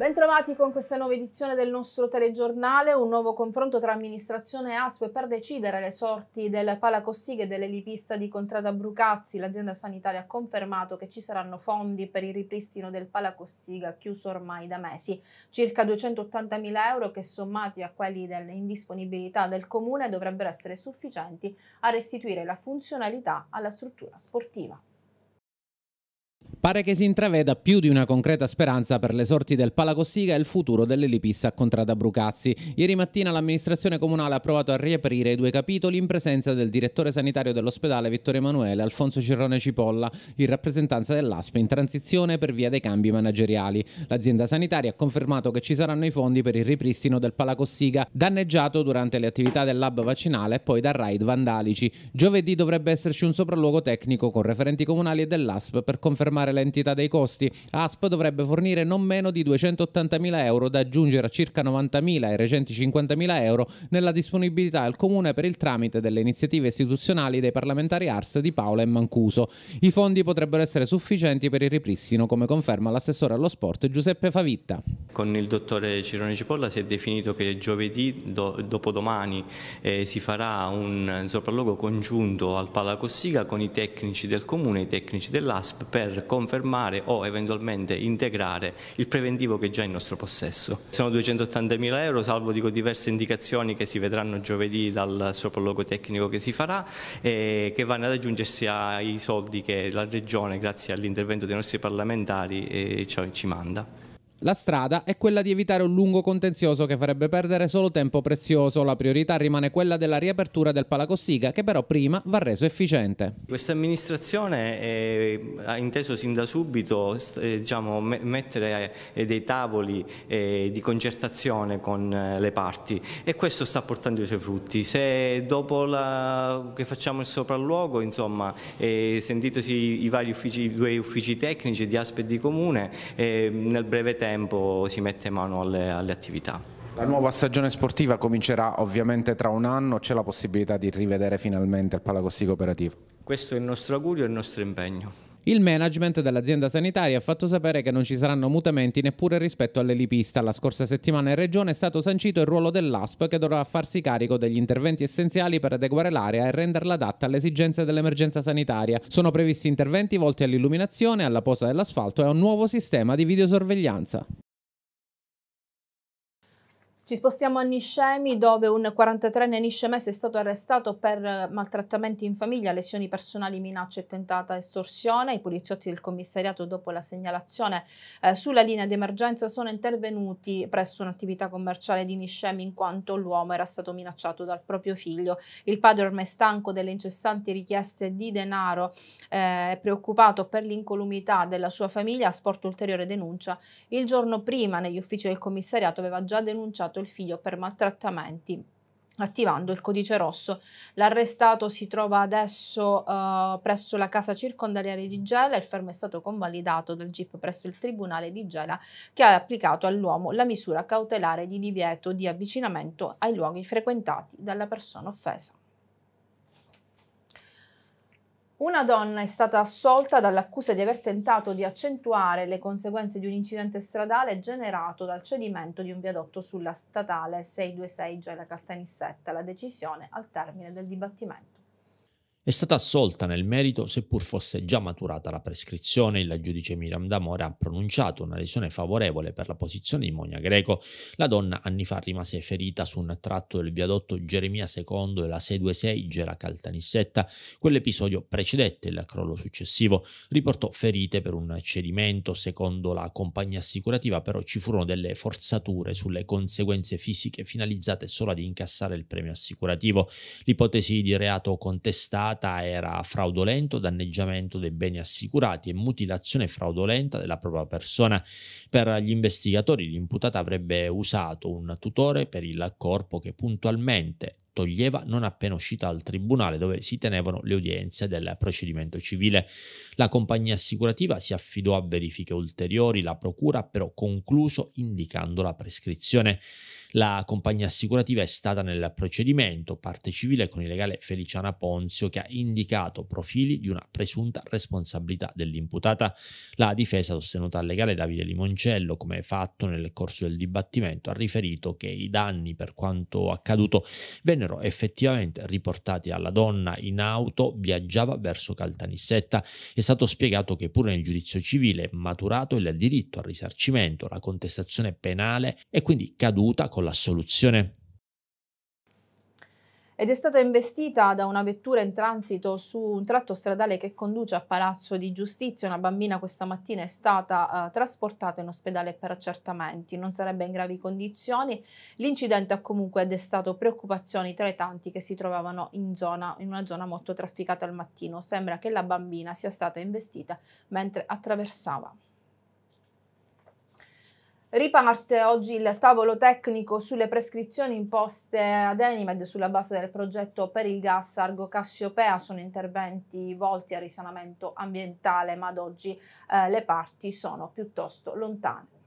Bentrovati con questa nuova edizione del nostro telegiornale, un nuovo confronto tra amministrazione e ASP per decidere le sorti del Palacossighe e dell'elipista di Contrada Brucazzi. L'azienda sanitaria ha confermato che ci saranno fondi per il ripristino del Palacossiga chiuso ormai da mesi, circa 280.000 euro che sommati a quelli dell'indisponibilità del comune dovrebbero essere sufficienti a restituire la funzionalità alla struttura sportiva. Pare che si intraveda più di una concreta speranza per le sorti del Palacossiga e il futuro dell'Elipissa a Contrada Brucazzi. Ieri mattina l'amministrazione comunale ha provato a riaprire i due capitoli in presenza del direttore sanitario dell'ospedale Vittorio Emanuele Alfonso Cirrone Cipolla, in rappresentanza dell'ASP in transizione per via dei cambi manageriali. L'azienda sanitaria ha confermato che ci saranno i fondi per il ripristino del Palacossiga, danneggiato durante le attività del lab vaccinale e poi da raid vandalici. Giovedì dovrebbe esserci un sopralluogo tecnico con referenti comunali e dell'ASP per confermare confermare l'entità dei costi. ASP dovrebbe fornire non meno di 280.000 euro da aggiungere a circa 90.000 e recenti 50.000 euro nella disponibilità al Comune per il tramite delle iniziative istituzionali dei parlamentari ARS di Paola e Mancuso. I fondi potrebbero essere sufficienti per il ripristino, come conferma l'assessore allo sport Giuseppe Favitta. Con il dottore Cirone Cipolla si è definito che giovedì, do, dopodomani, eh, si farà un sopralluogo congiunto al Palacossiga con i tecnici del Comune e i tecnici dell'ASP per confermare o eventualmente integrare il preventivo che è già in nostro possesso. Sono 280 mila euro, salvo dico, diverse indicazioni che si vedranno giovedì dal sopralluogo tecnico che si farà e eh, che vanno ad aggiungersi ai soldi che la Regione, grazie all'intervento dei nostri parlamentari, eh, ci manda. La strada è quella di evitare un lungo contenzioso che farebbe perdere solo tempo prezioso. La priorità rimane quella della riapertura del Palacossiga, che però prima va reso efficiente. Questa amministrazione eh, ha inteso sin da subito eh, diciamo, mettere eh, dei tavoli eh, di concertazione con eh, le parti e questo sta portando i suoi frutti. Se dopo la... che facciamo il sopralluogo, insomma, eh, sentitosi i uffici, i due uffici tecnici di Aspe e di Comune, nel breve tempo tempo si mette mano alle, alle attività. La nuova stagione sportiva comincerà ovviamente tra un anno, c'è la possibilità di rivedere finalmente il Palacossi Operativo? Questo è il nostro augurio e il nostro impegno. Il management dell'azienda sanitaria ha fatto sapere che non ci saranno mutamenti neppure rispetto all'elipista. La scorsa settimana in regione è stato sancito il ruolo dell'ASP che dovrà farsi carico degli interventi essenziali per adeguare l'area e renderla adatta alle esigenze dell'emergenza sanitaria. Sono previsti interventi volti all'illuminazione, alla posa dell'asfalto e a un nuovo sistema di videosorveglianza. Ci spostiamo a Niscemi dove un 43enne niscemese è stato arrestato per eh, maltrattamenti in famiglia, lesioni personali, minacce e tentata estorsione. I poliziotti del commissariato dopo la segnalazione eh, sulla linea d'emergenza sono intervenuti presso un'attività commerciale di Niscemi in quanto l'uomo era stato minacciato dal proprio figlio. Il padre ormai stanco delle incessanti richieste di denaro e eh, preoccupato per l'incolumità della sua famiglia ha sporto ulteriore denuncia. Il giorno prima negli uffici del commissariato aveva già denunciato il figlio per maltrattamenti attivando il codice rosso. L'arrestato si trova adesso uh, presso la casa circondariale di Gela, il fermo è stato convalidato dal GIP presso il Tribunale di Gela che ha applicato all'uomo la misura cautelare di divieto di avvicinamento ai luoghi frequentati dalla persona offesa. Una donna è stata assolta dall'accusa di aver tentato di accentuare le conseguenze di un incidente stradale generato dal cedimento di un viadotto sulla statale 626 Gela Caltanissetta. La decisione al termine del dibattimento. È stata assolta nel merito seppur fosse già maturata la prescrizione, il giudice Miriam D'Amore ha pronunciato una lesione favorevole per la posizione di Monia Greco. La donna anni fa rimase ferita su un tratto del viadotto Geremia II e la 626 Gera Caltanissetta. Quell'episodio precedette il crollo successivo, riportò ferite per un cedimento. Secondo la compagnia assicurativa però ci furono delle forzature sulle conseguenze fisiche finalizzate solo ad incassare il premio assicurativo. L'ipotesi di reato contestata imputata era fraudolento, danneggiamento dei beni assicurati e mutilazione fraudolenta della propria persona. Per gli investigatori l'imputata avrebbe usato un tutore per il corpo che puntualmente toglieva non appena uscita dal tribunale dove si tenevano le udienze del procedimento civile. La compagnia assicurativa si affidò a verifiche ulteriori, la procura però concluso indicando la prescrizione. La compagnia assicurativa è stata nel procedimento parte civile con il legale Feliciana Ponzio che ha indicato profili di una presunta responsabilità dell'imputata. La difesa sostenuta al legale Davide Limoncello, come fatto nel corso del dibattimento, ha riferito che i danni per quanto accaduto vennero vennero effettivamente riportati alla donna in auto, viaggiava verso Caltanissetta. È stato spiegato che pure nel giudizio civile maturato il diritto al risarcimento, la contestazione penale è quindi caduta con l'assoluzione ed è stata investita da una vettura in transito su un tratto stradale che conduce a Palazzo di Giustizia. Una bambina questa mattina è stata eh, trasportata in ospedale per accertamenti, non sarebbe in gravi condizioni. L'incidente ha comunque destato preoccupazioni tra i tanti che si trovavano in, zona, in una zona molto trafficata al mattino. Sembra che la bambina sia stata investita mentre attraversava. Riparte oggi il tavolo tecnico sulle prescrizioni imposte ad Enimed sulla base del progetto per il gas Argo Cassiopea. Sono interventi volti al risanamento ambientale, ma ad oggi eh, le parti sono piuttosto lontane.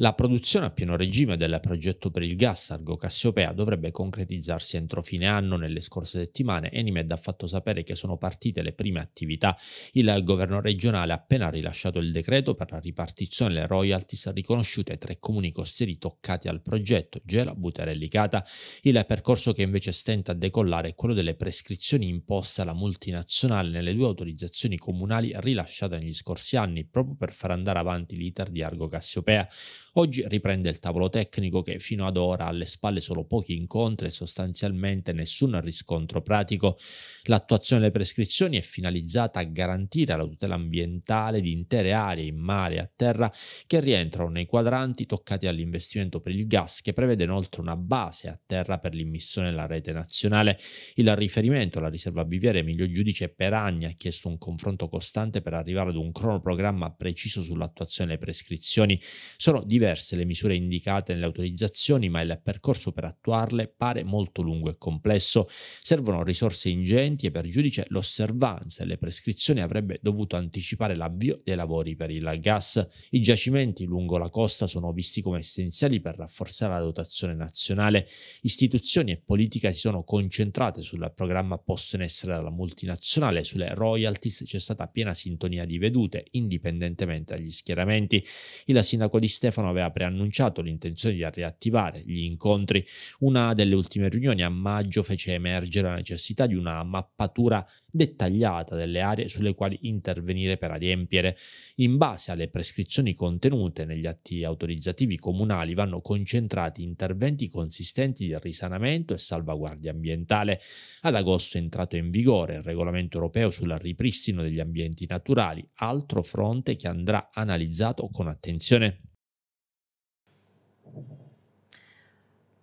La produzione a pieno regime del progetto per il gas Argo Cassiopea dovrebbe concretizzarsi entro fine anno. Nelle scorse settimane Enimed ha fatto sapere che sono partite le prime attività. Il governo regionale ha appena rilasciato il decreto per la ripartizione delle royalties riconosciute ai tre comuni costieri toccati al progetto, Gela, Buterelli, Cata. Il percorso che invece stenta a decollare è quello delle prescrizioni imposte alla multinazionale nelle due autorizzazioni comunali rilasciate negli scorsi anni, proprio per far andare avanti l'iter di Argo Cassiopea. Oggi riprende il tavolo tecnico che fino ad ora ha alle spalle solo pochi incontri e sostanzialmente nessun riscontro pratico. L'attuazione delle prescrizioni è finalizzata a garantire la tutela ambientale di intere aree in mare e a terra che rientrano nei quadranti toccati dall'investimento per il gas che prevede inoltre una base a terra per l'immissione nella rete nazionale. Il riferimento alla riserva biviaria Emilio Giudice per anni ha chiesto un confronto costante per arrivare ad un cronoprogramma preciso sull'attuazione delle prescrizioni. Sono diversi diverse le misure indicate nelle autorizzazioni, ma il percorso per attuarle pare molto lungo e complesso. Servono risorse ingenti e per giudice l'osservanza e le prescrizioni avrebbe dovuto anticipare l'avvio dei lavori per il gas. I giacimenti lungo la costa sono visti come essenziali per rafforzare la dotazione nazionale. Istituzioni e politica si sono concentrate sul programma posto in essere dalla multinazionale, sulle royalties c'è stata piena sintonia di vedute, indipendentemente dagli schieramenti. Il sindaco di Stefano aveva preannunciato l'intenzione di riattivare gli incontri, una delle ultime riunioni a maggio fece emergere la necessità di una mappatura dettagliata delle aree sulle quali intervenire per adempiere. In base alle prescrizioni contenute negli atti autorizzativi comunali vanno concentrati interventi consistenti di risanamento e salvaguardia ambientale. Ad agosto è entrato in vigore il regolamento europeo sul ripristino degli ambienti naturali, altro fronte che andrà analizzato con attenzione.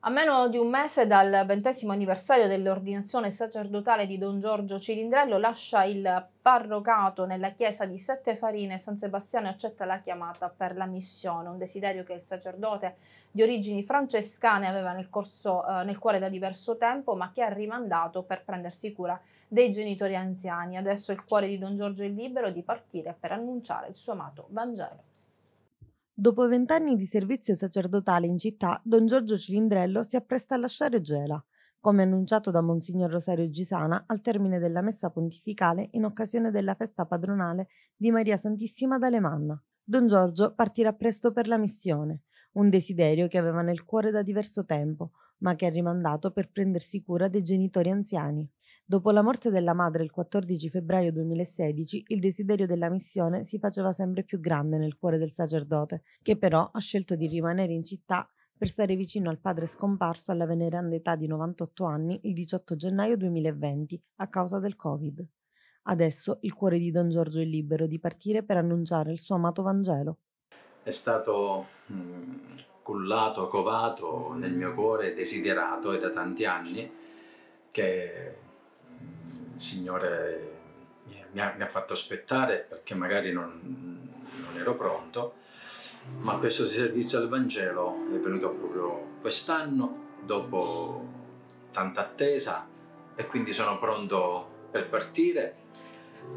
A meno di un mese dal ventesimo anniversario dell'ordinazione sacerdotale di Don Giorgio Cilindrello, lascia il parrocato nella chiesa di Sette Farine San Sebastiano accetta la chiamata per la missione, un desiderio che il sacerdote di origini francescane aveva nel, corso, eh, nel cuore da diverso tempo, ma che ha rimandato per prendersi cura dei genitori anziani. Adesso il cuore di Don Giorgio è libero di partire per annunciare il suo amato Vangelo. Dopo vent'anni di servizio sacerdotale in città, don Giorgio Cilindrello si appresta a lasciare Gela, come annunciato da Monsignor Rosario Gisana al termine della messa pontificale in occasione della festa padronale di Maria Santissima d'Alemanna. Don Giorgio partirà presto per la missione, un desiderio che aveva nel cuore da diverso tempo, ma che ha rimandato per prendersi cura dei genitori anziani. Dopo la morte della madre il 14 febbraio 2016, il desiderio della missione si faceva sempre più grande nel cuore del sacerdote, che però ha scelto di rimanere in città per stare vicino al padre scomparso alla veneranda età di 98 anni il 18 gennaio 2020 a causa del Covid. Adesso il cuore di Don Giorgio è libero di partire per annunciare il suo amato Vangelo. È stato mm, cullato, covato nel mio cuore, desiderato e da tanti anni che il Signore mi ha, mi ha, fatto aspettare perché magari non, non ero pronto, ma questo servizio al Vangelo è venuto proprio quest'anno, dopo tanta attesa, e quindi sono pronto per partire,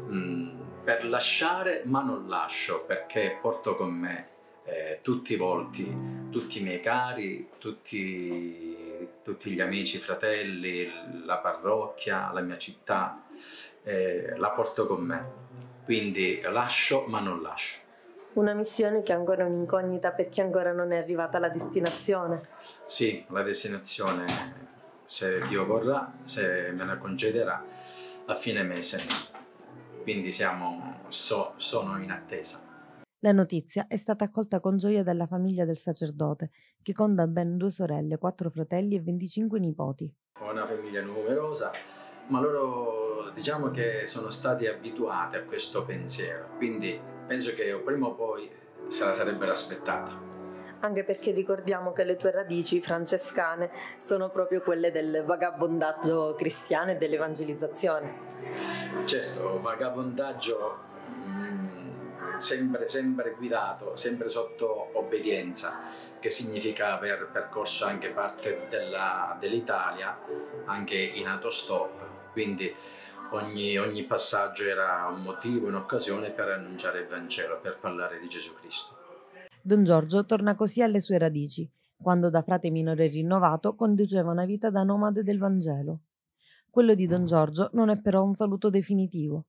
mh, mm, per lasciare, ma non lascio, perché porto con me eh, tutti i volti, tutti i miei cari, tutti tutti gli amici, fratelli, la parrocchia, la mia città, eh, la porto con me. Quindi lascio ma non lascio. Una missione che è ancora un'incognita perché ancora non è arrivata la destinazione. Sì, la destinazione, se Dio vorrà, se me la concederà, a fine mese. Quindi siamo, so, sono in attesa. La notizia è stata accolta con gioia dalla famiglia del sacerdote, che conta ben due sorelle, quattro fratelli e 25 nipoti. Ho una famiglia numerosa, ma loro diciamo che sono stati abituati a questo pensiero, quindi penso che prima o poi se la sarebbero aspettata. Anche perché ricordiamo che le tue radici francescane sono proprio quelle del vagabondaggio cristiano e dell'evangelizzazione. Certo, vagabondaggio mm, sempre, sempre guidato, sempre sotto obbedienza che significa aver percorso anche parte dell'Italia anche in autostop, quindi ogni, ogni passaggio era un motivo, un'occasione per annunciare il Vangelo, per parlare di Gesù Cristo. Don Giorgio torna così alle sue radici, quando da frate minore rinnovato conduceva una vita da nomade del Vangelo. Quello di Don Giorgio non è però un saluto definitivo.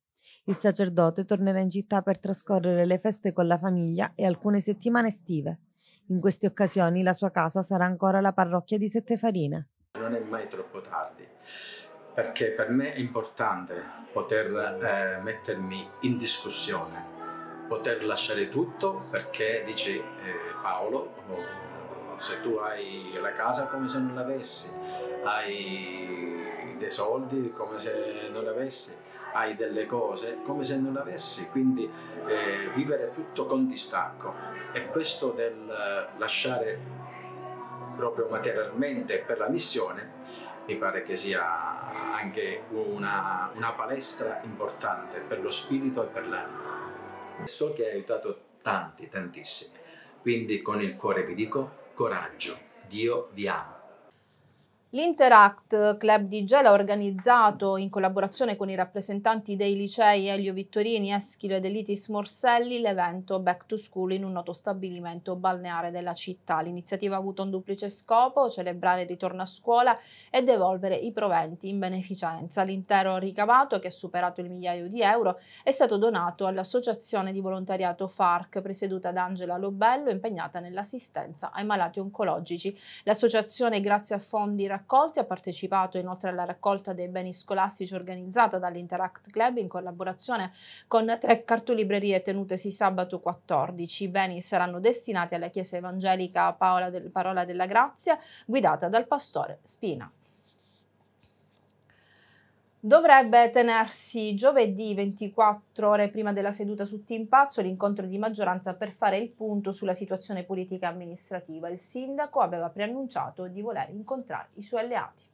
Il sacerdote tornerà in città per trascorrere le feste con la famiglia e alcune settimane estive. In queste occasioni la sua casa sarà ancora la parrocchia di Settefarina. Non è mai troppo tardi, perché per me è importante poter eh, mettermi in discussione, poter lasciare tutto perché, dice eh, Paolo, oh, se tu hai la casa come se non l'avessi, hai dei soldi come se non l'avessi, hai delle cose come se non avessi, quindi eh, vivere tutto con distacco e questo del eh, lasciare proprio materialmente per la missione mi pare che sia anche una, una palestra importante per lo spirito e per l'anima. So che hai aiutato tanti, tantissimi, quindi con il cuore vi dico coraggio, Dio vi ama. L'Interact Club di Gela ha organizzato, in collaborazione con i rappresentanti dei licei Elio Vittorini, Eschilo ed Elitis Morselli, l'evento Back to School in un noto stabilimento balneare della città. L'iniziativa ha avuto un duplice scopo, celebrare il ritorno a scuola ed devolvere i proventi in beneficenza. L'intero ricavato, che ha superato il migliaio di euro, è stato donato all'associazione di volontariato FARC, presieduta da Angela Lobello, impegnata nell'assistenza ai malati oncologici. L'associazione, grazie a fondi raccolti, raccolti, ha partecipato inoltre alla raccolta dei beni scolastici organizzata dall'Interact Club in collaborazione con tre cartolibrerie tenutesi sabato 14. I beni saranno destinati alla Chiesa Evangelica Paola del, Parola della Grazia, guidata dal pastore Spina. Dovrebbe tenersi giovedì 24 ore prima della seduta su Timpazzo l'incontro di maggioranza per fare il punto sulla situazione politica e amministrativa. Il sindaco aveva preannunciato di voler incontrare i suoi alleati.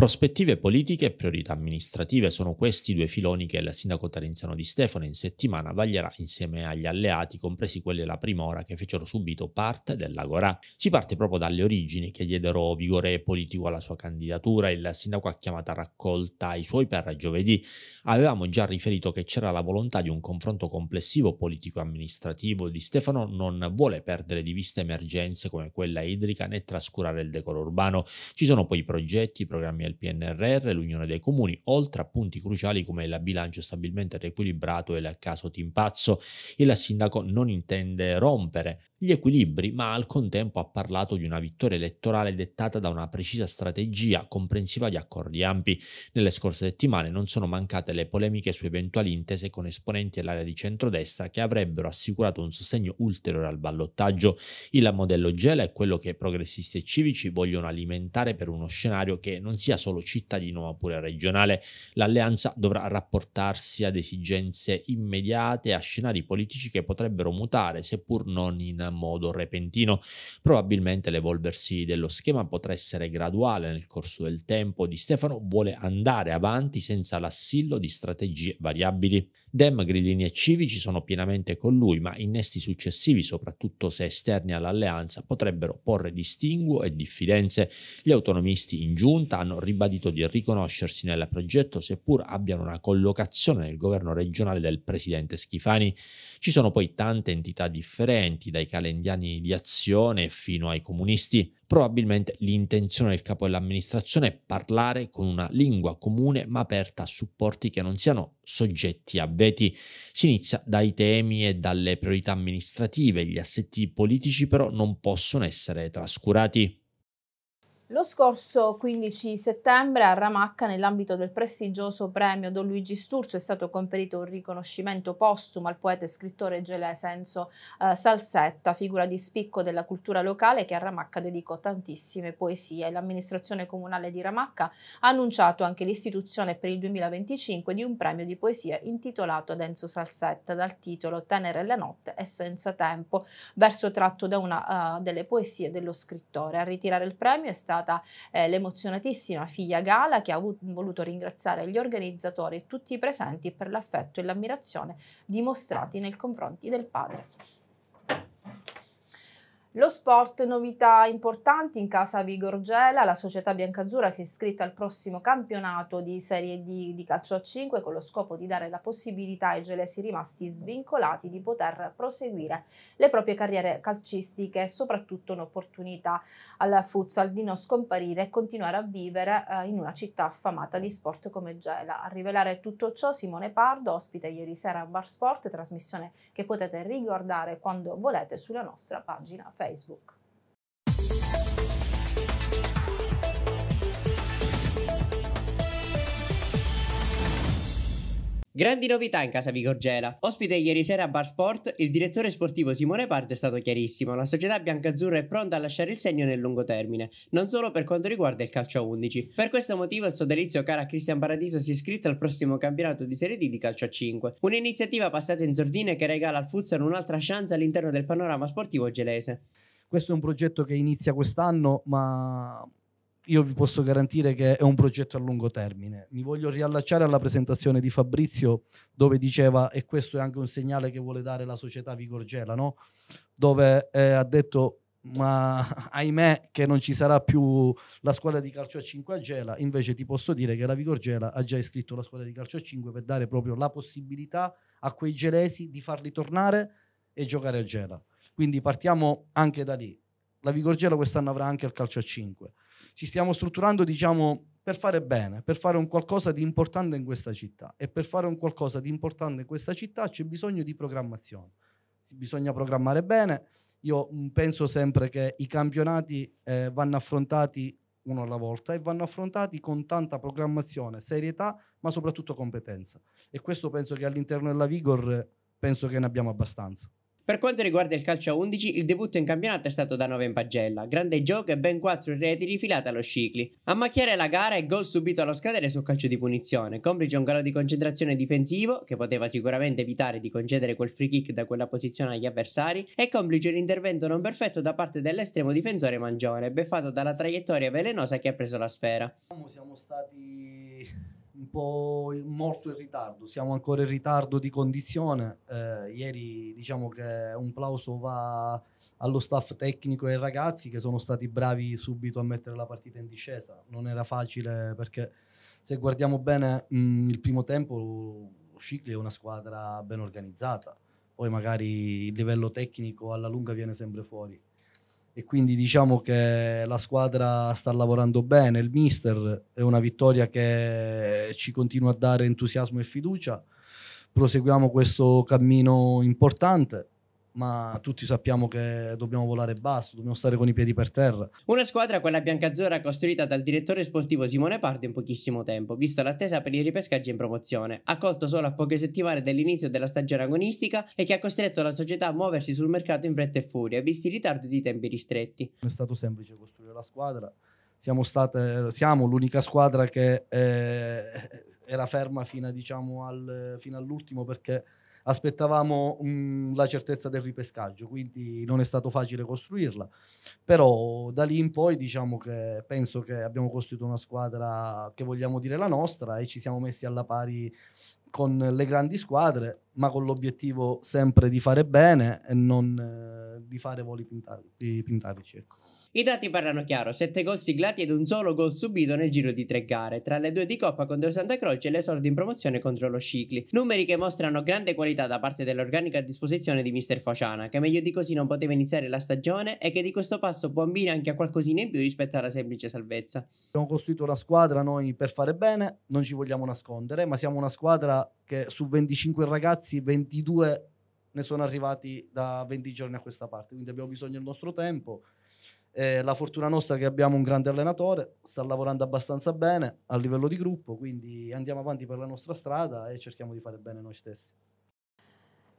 Prospettive politiche e priorità amministrative sono questi due filoni che il sindaco tarenziano di Stefano in settimana vaglierà insieme agli alleati, compresi quelli della Primora che fecero subito parte dell'Agora. Si parte proprio dalle origini che diedero vigore politico alla sua candidatura. Il sindaco ha chiamato a raccolta i suoi per giovedì. Avevamo già riferito che c'era la volontà di un confronto complessivo politico-amministrativo. Di Stefano non vuole perdere di vista emergenze come quella idrica né trascurare il decoro urbano. Ci sono poi i progetti, i programmi nel PNRR, l'Unione dei Comuni, oltre a punti cruciali come il bilancio stabilmente riequilibrato e il caso Timpazzo. Il sindaco non intende rompere gli equilibri, ma al contempo ha parlato di una vittoria elettorale dettata da una precisa strategia comprensiva di accordi ampi. Nelle scorse settimane non sono mancate le polemiche su eventuali intese con esponenti dell'area di centrodestra che avrebbero assicurato un sostegno ulteriore al ballottaggio. Il modello Gela è quello che progressisti e civici vogliono alimentare per uno scenario che non si sia solo cittadino ma pure regionale. L'alleanza dovrà rapportarsi ad esigenze immediate, a scenari politici che potrebbero mutare, seppur non in modo repentino. Probabilmente l'evolversi dello schema potrà essere graduale nel corso del tempo. Di Stefano vuole andare avanti senza l'assillo di strategie variabili. Dem, Grillini e Civici sono pienamente con lui, ma innesti successivi, soprattutto se esterni all'alleanza, potrebbero porre distinguo e diffidenze. Gli autonomisti in giunta hanno ribadito di riconoscersi nel progetto seppur abbiano una collocazione nel governo regionale del presidente Schifani. Ci sono poi tante entità differenti, dai calendiani di azione fino ai comunisti. Probabilmente l'intenzione del capo dell'amministrazione è parlare con una lingua comune ma aperta a supporti che non siano soggetti a veti. Si inizia dai temi e dalle priorità amministrative, gli assetti politici però non possono essere trascurati. Lo scorso 15 settembre a Ramacca, nell'ambito del prestigioso premio Don Luigi Sturzo, è stato conferito un riconoscimento postumo al poeta e scrittore gelese Enzo eh, Salsetta, figura di spicco della cultura locale che a Ramacca dedicò tantissime poesie. L'amministrazione comunale di Ramacca ha annunciato anche l'istituzione per il 2025 di un premio di poesie intitolato ad Enzo Salsetta dal titolo Tenere la notte e senza tempo, verso tratto da una uh, delle poesie dello scrittore. A ritirare il premio è stato stata eh, l'emozionatissima figlia Gala che ha voluto ringraziare gli organizzatori e tutti i presenti per l'affetto e l'ammirazione dimostrati nei confronti del padre. Lo sport, novità importanti in casa Vigorgela, la società biancazzurra si è iscritta al prossimo campionato di Serie D di calcio a 5 con lo scopo di dare la possibilità ai gelesi rimasti svincolati di poter proseguire le proprie carriere calcistiche e soprattutto un'opportunità al futsal di non scomparire e continuare a vivere eh, in una città affamata di sport come Gela. A rivelare tutto ciò Simone Pardo, ospite ieri sera a Bar Sport, trasmissione che potete riguardare quando volete sulla nostra pagina Facebook. Grandi novità in casa Vigorgela. Ospite ieri sera a Bar Sport, il direttore sportivo Simone Pardo è stato chiarissimo. La società biancazzurra è pronta a lasciare il segno nel lungo termine, non solo per quanto riguarda il calcio a 11. Per questo motivo il sodalizio cara a Cristian Paradiso si è iscritto al prossimo campionato di Serie D di calcio a 5. Un'iniziativa passata in sordine che regala al futsal un'altra chance all'interno del panorama sportivo gelese. Questo è un progetto che inizia quest'anno, ma io vi posso garantire che è un progetto a lungo termine. Mi voglio riallacciare alla presentazione di Fabrizio dove diceva, e questo è anche un segnale che vuole dare la società Vigorgela, no? dove eh, ha detto, ma ahimè che non ci sarà più la squadra di calcio a 5 a Gela, invece ti posso dire che la Vigorgela ha già iscritto la squadra di calcio a 5 per dare proprio la possibilità a quei gelesi di farli tornare e giocare a Gela. Quindi partiamo anche da lì. La Vigorgela quest'anno avrà anche il calcio a 5 ci stiamo strutturando, diciamo, per fare bene, per fare un qualcosa di importante in questa città. E per fare un qualcosa di importante in questa città c'è bisogno di programmazione. Bisogna programmare bene. Io mm, penso sempre che i campionati eh, vanno affrontati uno alla volta e vanno affrontati con tanta programmazione, serietà, ma soprattutto competenza. E questo penso che all'interno della Vigor penso che ne abbiamo abbastanza. Per quanto riguarda il calcio a 11, il debutto in campionato è stato da 9 in pagella, grande gioco e ben 4 reti rifilate allo Scicli. A macchiare la gara e gol subito allo scadere sul calcio di punizione, complice un calo di concentrazione difensivo, che poteva sicuramente evitare di concedere quel free kick da quella posizione agli avversari, e complice un intervento non perfetto da parte dell'estremo difensore Mangione, beffato dalla traiettoria velenosa che ha preso la sfera. Siamo stati un po' molto in ritardo, siamo ancora in ritardo di condizione. Eh, ieri diciamo che un plauso va allo staff tecnico e ai ragazzi che sono stati bravi subito a mettere la partita in discesa. Non era facile perché se guardiamo bene mh, mm, il primo tempo, lo Scicli è una squadra ben organizzata, poi magari il livello tecnico alla lunga viene sempre fuori e quindi diciamo che la squadra sta lavorando bene, il mister è una vittoria che ci continua a dare entusiasmo e fiducia, proseguiamo questo cammino importante ma tutti sappiamo che dobbiamo volare basso, dobbiamo stare con i piedi per terra. Una squadra, quella biancazzurra, costruita dal direttore sportivo Simone Pardo in pochissimo tempo, vista l'attesa per i ripescaggi in promozione, accolto solo a poche settimane dall'inizio della stagione agonistica e che ha costretto la società a muoversi sul mercato in fretta e furia, visti i ritardi di tempi ristretti. Non è stato semplice costruire la squadra, siamo, state, siamo l'unica squadra che eh, era ferma fino, a, diciamo, al, fino all'ultimo perché aspettavamo mh, mm, la certezza del ripescaggio, quindi non è stato facile costruirla, però da lì in poi diciamo che penso che abbiamo costruito una squadra che vogliamo dire la nostra e ci siamo messi alla pari con le grandi squadre, ma con l'obiettivo sempre di fare bene e non eh, di fare voli pintari, pintarici. Ecco. I dati parlano chiaro, 7 gol siglati ed un solo gol subito nel giro di 3 gare, tra le due di Coppa contro Santa Croce e l'esordio in promozione contro lo Scicli, numeri che mostrano grande qualità da parte dell'organico a disposizione di Mister Fociana, che meglio di così non poteva iniziare la stagione e che di questo passo può ambire anche a qualcosina in più rispetto alla semplice salvezza. Abbiamo costruito la squadra noi per fare bene, non ci vogliamo nascondere, ma siamo una squadra che su 25 ragazzi 22 ne sono arrivati da 20 giorni a questa parte, quindi abbiamo bisogno del nostro tempo eh, la fortuna nostra è che abbiamo un grande allenatore, sta lavorando abbastanza bene a livello di gruppo, quindi andiamo avanti per la nostra strada e cerchiamo di fare bene noi stessi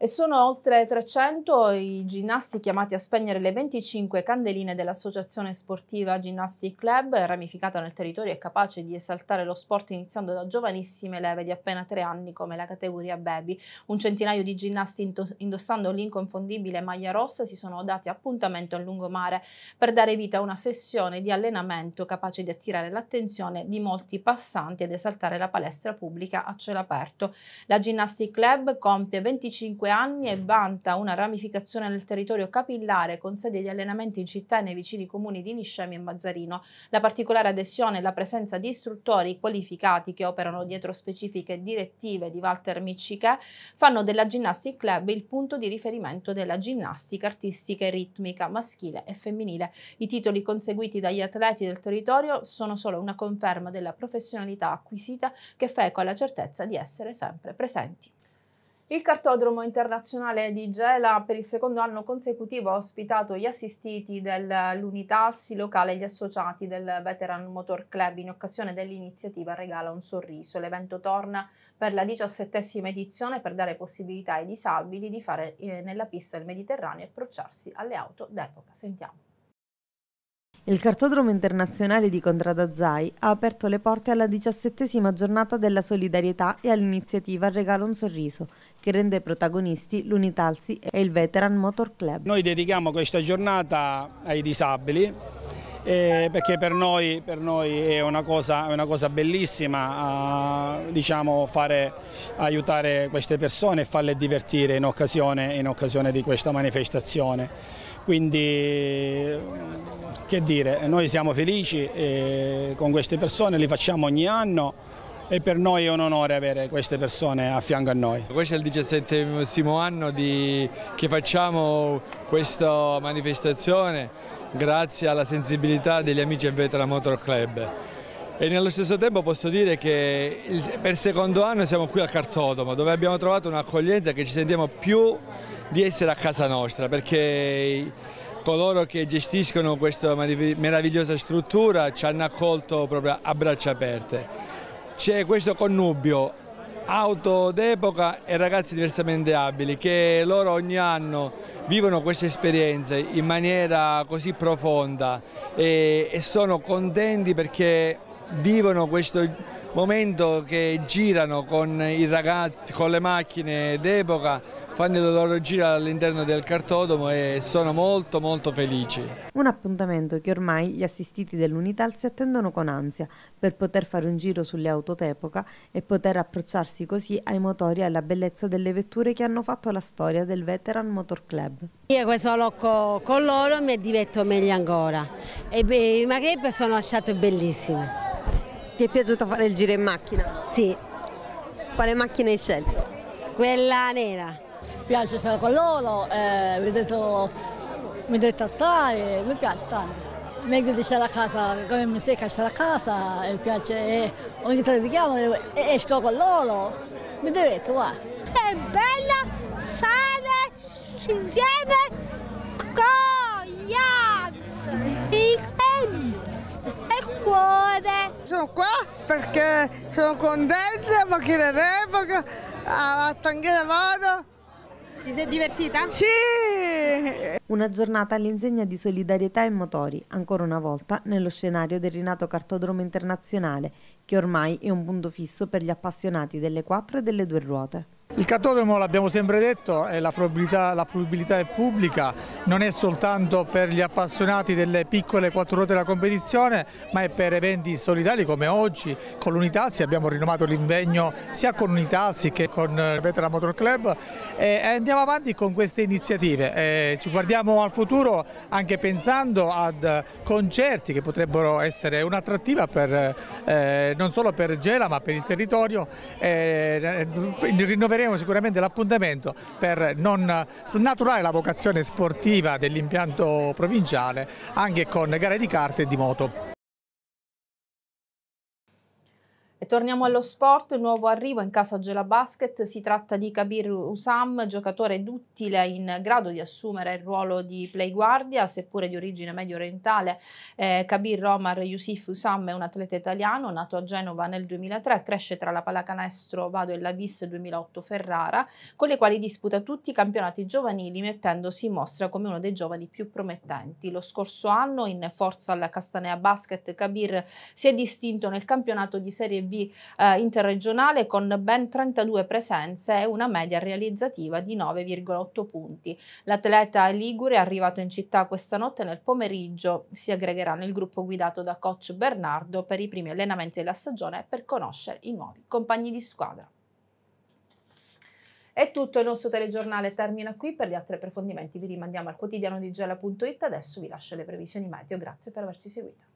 e sono oltre 300 i ginnasti chiamati a spegnere le 25 candeline dell'Associazione Sportiva Gymnastic Club, ramificata nel territorio e capace di esaltare lo sport iniziando da giovanissime leve di appena 3 anni come la categoria baby. Un centinaio di ginnasti indossando l'inconfondibile maglia rossa si sono dati appuntamento al lungomare per dare vita a una sessione di allenamento capace di attirare l'attenzione di molti passanti ed esaltare la palestra pubblica a cielo aperto. La Gymnastic Club compie 25 anni e vanta una ramificazione nel territorio capillare con sede di allenamenti in città e nei vicini comuni di Niscemi e Mazzarino. La particolare adesione e la presenza di istruttori qualificati che operano dietro specifiche direttive di Walter Miccichè fanno della Gymnastic Club il punto di riferimento della ginnastica artistica e ritmica maschile e femminile. I titoli conseguiti dagli atleti del territorio sono solo una conferma della professionalità acquisita che fa con la certezza di essere sempre presenti. Il cartodromo internazionale di Gela per il secondo anno consecutivo ha ospitato gli assistiti dell'Unitalsi locale e gli associati del Veteran Motor Club in occasione dell'iniziativa Regala un sorriso. L'evento torna per la diciassettesima edizione per dare possibilità ai disabili di fare eh, nella pista del Mediterraneo e approcciarsi alle auto d'epoca. Sentiamo. Il Cartodromo internazionale di Contradazzai ha aperto le porte alla diciassettesima giornata della solidarietà e all'iniziativa Regalo un sorriso, che rende protagonisti l'Unitalsi e il Veteran Motor Club. Noi dedichiamo questa giornata ai disabili, eh, perché per noi, per noi è, una cosa, una cosa, bellissima eh, diciamo fare, aiutare queste persone e farle divertire in occasione, in occasione di questa manifestazione quindi che dire, noi siamo felici eh, con queste persone, li facciamo ogni anno e per noi è un onore avere queste persone a fianco a noi. Questo è il diciassettesimo anno di... che facciamo questa manifestazione grazie alla sensibilità degli amici del Vetra Motor Club e nello stesso tempo posso dire che per il secondo anno siamo qui al Cartodomo dove abbiamo trovato un'accoglienza che ci sentiamo più di essere a casa nostra perché coloro che gestiscono questa meravigliosa struttura ci hanno accolto proprio a braccia aperte. C'è questo connubio auto d'epoca e ragazzi diversamente abili che loro ogni anno vivono queste esperienze in maniera così profonda e, e sono contenti perché vivono questo momento che girano con i ragazzi, con le macchine d'epoca fanno il loro giro all'interno del cartodomo e sono molto molto felici. Un appuntamento che ormai gli assistiti dell'Unital si attendono con ansia per poter fare un giro sulle auto d'epoca e poter approcciarsi così ai motori e alla bellezza delle vetture che hanno fatto la storia del Veteran Motor Club. Io questo loco con loro mi diverto meglio ancora e i Maghreb sono lasciate bellissime. Ti è piaciuto fare il giro in macchina? Sì. Quale macchina hai scelto? Quella nera piace stare con loro, eh, mi detto, mi detto assai, mi piace tanto. Meglio di stare a casa, come mi secca stare a casa, mi piace, e ogni tanto mi chiamano e esco con loro, mi diverto, guarda. È bella stare insieme con gli amici e cuore. Sono qua perché sono contenta perché le revoca, a Tanghera vado. Ti sei divertita? Sì! Una giornata all'insegna di solidarietà e motori, ancora una volta nello scenario del rinato cartodromo internazionale, che ormai è un punto fisso per gli appassionati delle quattro e delle due ruote. Il cartodromo, l'abbiamo sempre detto, la fruibilità, la fruibilità, è pubblica, non è soltanto per gli appassionati delle piccole quattro ruote della competizione, ma è per eventi solidali come oggi con l'Unitassi, abbiamo rinnovato l'impegno sia con l'Unitassi che con eh, Vetra Motor Club e andiamo avanti con queste iniziative. E ci guardiamo al futuro anche pensando ad eh, concerti che potrebbero essere un'attrattiva eh, non solo per Gela ma per il territorio. Eh, rinnoveremo Conserveremo sicuramente l'appuntamento per non snaturare la vocazione sportiva dell'impianto provinciale anche con gare di carte e di moto. E torniamo allo sport, il nuovo arrivo in casa Gela Basket, si tratta di Kabir Usam, giocatore duttile in grado di assumere il ruolo di playguardia, seppure di origine medio orientale. Eh, Kabir Omar Yusuf Usam è un atleta italiano, nato a Genova nel 2003, cresce tra la pallacanestro Vado e la Vis 2008 Ferrara, con le quali disputa tutti i campionati giovanili, mettendosi in mostra come uno dei giovani più promettenti. Lo scorso anno in forza alla Castanea Basket Kabir si è distinto nel campionato di Serie B derby eh, interregionale con ben 32 presenze e una media realizzativa di 9,8 punti. L'atleta Ligure è arrivato in città questa notte nel pomeriggio si aggregherà nel gruppo guidato da coach Bernardo per i primi allenamenti della stagione per conoscere i nuovi compagni di squadra. È tutto, il nostro telegiornale termina qui, per gli altri approfondimenti vi rimandiamo al quotidiano di gela.it, adesso vi lascio le previsioni meteo, grazie per averci seguito.